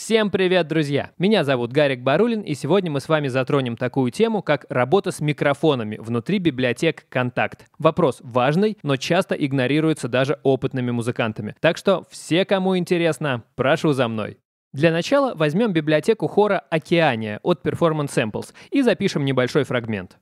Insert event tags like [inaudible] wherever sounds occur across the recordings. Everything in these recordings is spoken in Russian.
Всем привет, друзья! Меня зовут Гарик Барулин, и сегодня мы с вами затронем такую тему, как работа с микрофонами внутри библиотек «Контакт». Вопрос важный, но часто игнорируется даже опытными музыкантами. Так что все, кому интересно, прошу за мной. Для начала возьмем библиотеку хора «Океания» от Performance Samples и запишем небольшой фрагмент.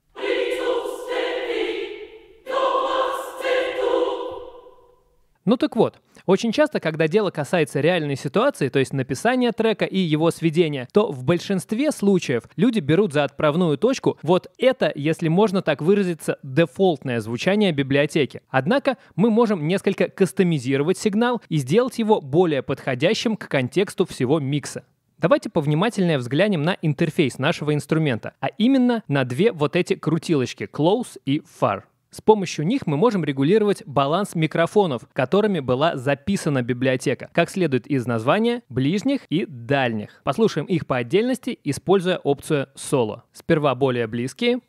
Ну так вот, очень часто, когда дело касается реальной ситуации, то есть написания трека и его сведения, то в большинстве случаев люди берут за отправную точку вот это, если можно так выразиться, дефолтное звучание библиотеки. Однако мы можем несколько кастомизировать сигнал и сделать его более подходящим к контексту всего микса. Давайте повнимательнее взглянем на интерфейс нашего инструмента, а именно на две вот эти крутилочки — close и far. С помощью них мы можем регулировать баланс микрофонов, которыми была записана библиотека, как следует из названия ближних и дальних. Послушаем их по отдельности, используя опцию соло. Сперва более близкие.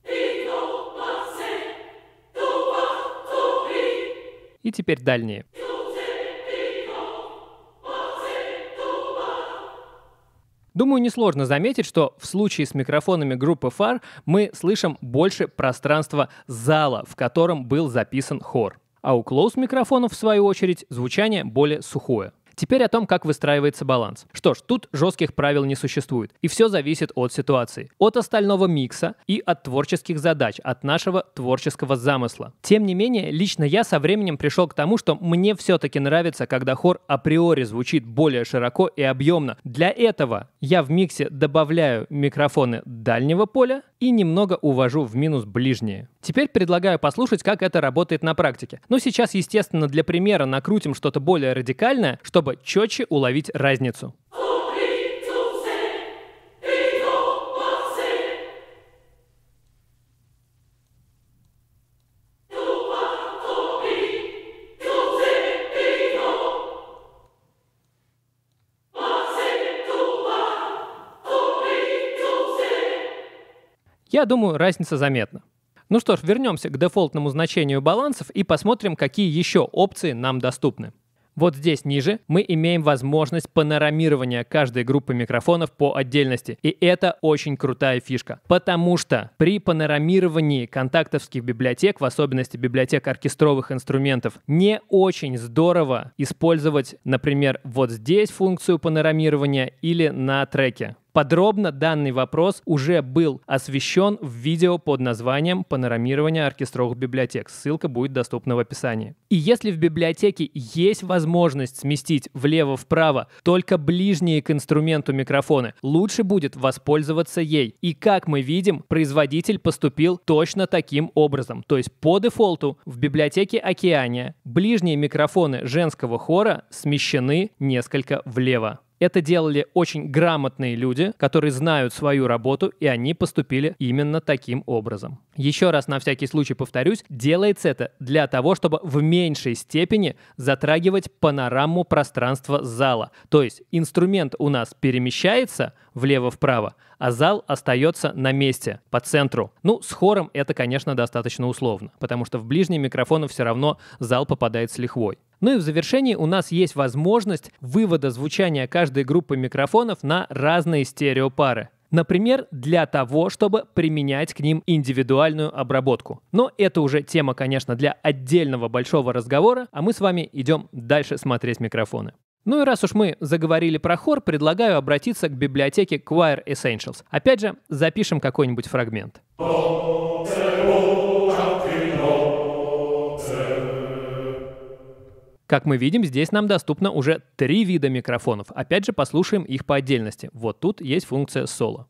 И теперь дальние. Думаю, несложно заметить, что в случае с микрофонами группы Far мы слышим больше пространства зала, в котором был записан хор. А у клоус-микрофонов, в свою очередь, звучание более сухое. Теперь о том, как выстраивается баланс. Что ж, тут жестких правил не существует, и все зависит от ситуации, от остального микса и от творческих задач, от нашего творческого замысла. Тем не менее, лично я со временем пришел к тому, что мне все-таки нравится, когда хор априори звучит более широко и объемно. Для этого я в миксе добавляю микрофоны дальнего поля и немного увожу в минус ближние. Теперь предлагаю послушать, как это работает на практике. Но ну, сейчас, естественно, для примера накрутим что-то более радикальное, чтобы чтобы четче уловить разницу. Я думаю, разница заметна. Ну что ж, вернемся к дефолтному значению балансов и посмотрим, какие еще опции нам доступны. Вот здесь ниже мы имеем возможность панорамирования каждой группы микрофонов по отдельности. И это очень крутая фишка. Потому что при панорамировании контактовских библиотек, в особенности библиотек оркестровых инструментов, не очень здорово использовать, например, вот здесь функцию панорамирования или на треке. Подробно данный вопрос уже был освещен в видео под названием «Панорамирование оркестровых библиотек». Ссылка будет доступна в описании. И если в библиотеке есть возможность сместить влево-вправо только ближние к инструменту микрофоны, лучше будет воспользоваться ей. И как мы видим, производитель поступил точно таким образом. То есть по дефолту в библиотеке Океания ближние микрофоны женского хора смещены несколько влево. Это делали очень грамотные люди, которые знают свою работу, и они поступили именно таким образом. Еще раз на всякий случай повторюсь, делается это для того, чтобы в меньшей степени затрагивать панораму пространства зала. То есть инструмент у нас перемещается влево-вправо, а зал остается на месте, по центру. Ну, с хором это, конечно, достаточно условно, потому что в ближний микрофон все равно зал попадает с лихвой. Ну и в завершении у нас есть возможность вывода звучания каждой группы микрофонов на разные стереопары. Например, для того, чтобы применять к ним индивидуальную обработку. Но это уже тема, конечно, для отдельного большого разговора, а мы с вами идем дальше смотреть микрофоны. Ну и раз уж мы заговорили про хор, предлагаю обратиться к библиотеке Choir Essentials. Опять же, запишем какой-нибудь фрагмент. Как мы видим, здесь нам доступно уже три вида микрофонов. Опять же, послушаем их по отдельности. Вот тут есть функция соло.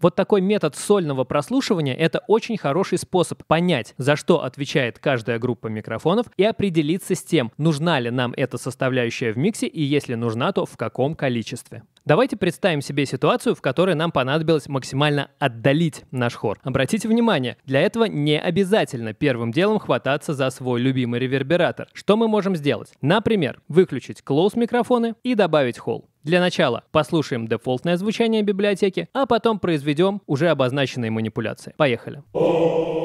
Вот такой метод сольного прослушивания — это очень хороший способ понять, за что отвечает каждая группа микрофонов и определиться с тем, нужна ли нам эта составляющая в миксе, и если нужна, то в каком количестве. Давайте представим себе ситуацию, в которой нам понадобилось максимально отдалить наш хор. Обратите внимание, для этого не обязательно первым делом хвататься за свой любимый ревербератор. Что мы можем сделать? Например, выключить close микрофоны и добавить холл. Для начала послушаем дефолтное звучание библиотеки, а потом произведем уже обозначенные манипуляции. Поехали. Oh,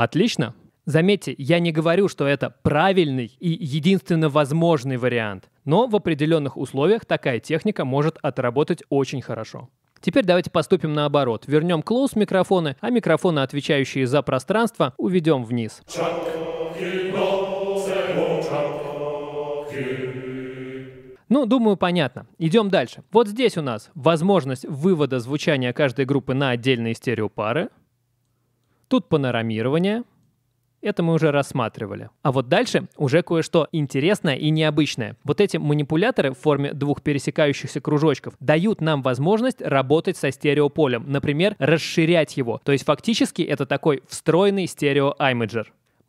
Отлично. Заметьте, я не говорю, что это правильный и единственно возможный вариант, но в определенных условиях такая техника может отработать очень хорошо. Теперь давайте поступим наоборот. Вернем close микрофоны, а микрофоны, отвечающие за пространство, уведем вниз. Ну, думаю, понятно. Идем дальше. Вот здесь у нас возможность вывода звучания каждой группы на отдельные стереопары. Тут панорамирование, это мы уже рассматривали. А вот дальше уже кое-что интересное и необычное. Вот эти манипуляторы в форме двух пересекающихся кружочков дают нам возможность работать со стереополем, например, расширять его. То есть фактически это такой встроенный стереоаймиджер.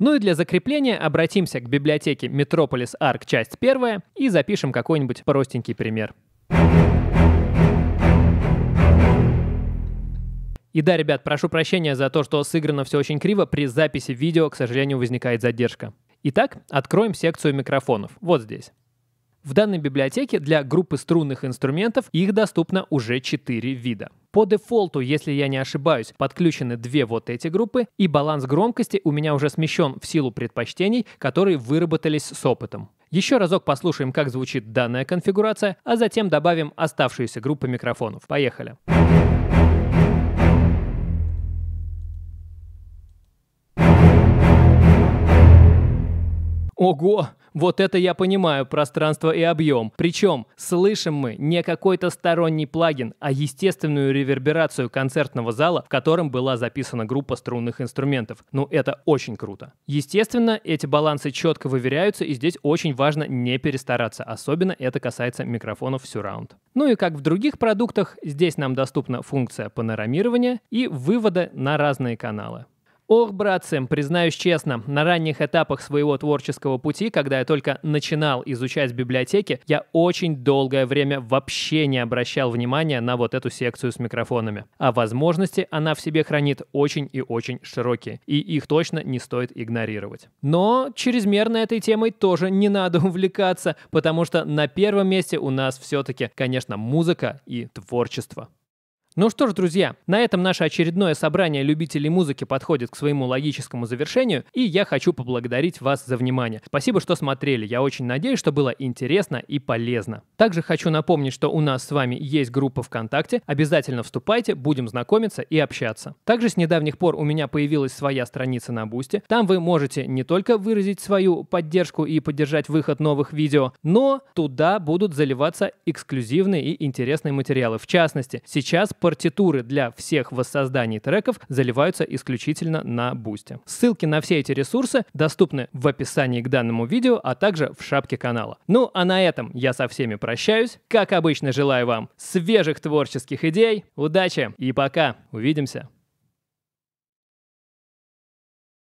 Ну и для закрепления обратимся к библиотеке Metropolis Arc часть 1 и запишем какой-нибудь простенький пример. И да, ребят, прошу прощения за то, что сыграно все очень криво. При записи видео, к сожалению, возникает задержка. Итак, откроем секцию микрофонов. Вот здесь. В данной библиотеке для группы струнных инструментов их доступно уже 4 вида. По дефолту, если я не ошибаюсь, подключены две вот эти группы, и баланс громкости у меня уже смещен в силу предпочтений, которые выработались с опытом. Еще разок послушаем, как звучит данная конфигурация, а затем добавим оставшиеся группы микрофонов. Поехали. Поехали. Ого, вот это я понимаю, пространство и объем. Причем слышим мы не какой-то сторонний плагин, а естественную реверберацию концертного зала, в котором была записана группа струнных инструментов. Ну это очень круто. Естественно, эти балансы четко выверяются, и здесь очень важно не перестараться. Особенно это касается микрофонов Surround. Ну и как в других продуктах, здесь нам доступна функция панорамирования и вывода на разные каналы. Ох, братцы, признаюсь честно, на ранних этапах своего творческого пути, когда я только начинал изучать библиотеки, я очень долгое время вообще не обращал внимания на вот эту секцию с микрофонами. А возможности она в себе хранит очень и очень широкие, и их точно не стоит игнорировать. Но чрезмерно этой темой тоже не надо [laughs] увлекаться, потому что на первом месте у нас все-таки, конечно, музыка и творчество. Ну что ж, друзья, на этом наше очередное собрание любителей музыки подходит к своему логическому завершению, и я хочу поблагодарить вас за внимание. Спасибо, что смотрели. Я очень надеюсь, что было интересно и полезно. Также хочу напомнить, что у нас с вами есть группа ВКонтакте. Обязательно вступайте, будем знакомиться и общаться. Также с недавних пор у меня появилась своя страница на Бусте. Там вы можете не только выразить свою поддержку и поддержать выход новых видео, но туда будут заливаться эксклюзивные и интересные материалы. В частности, сейчас партитуры для всех воссозданий треков заливаются исключительно на бусте. Ссылки на все эти ресурсы доступны в описании к данному видео, а также в шапке канала. Ну а на этом я со всеми прощаюсь. Как обычно, желаю вам свежих творческих идей, удачи и пока. Увидимся.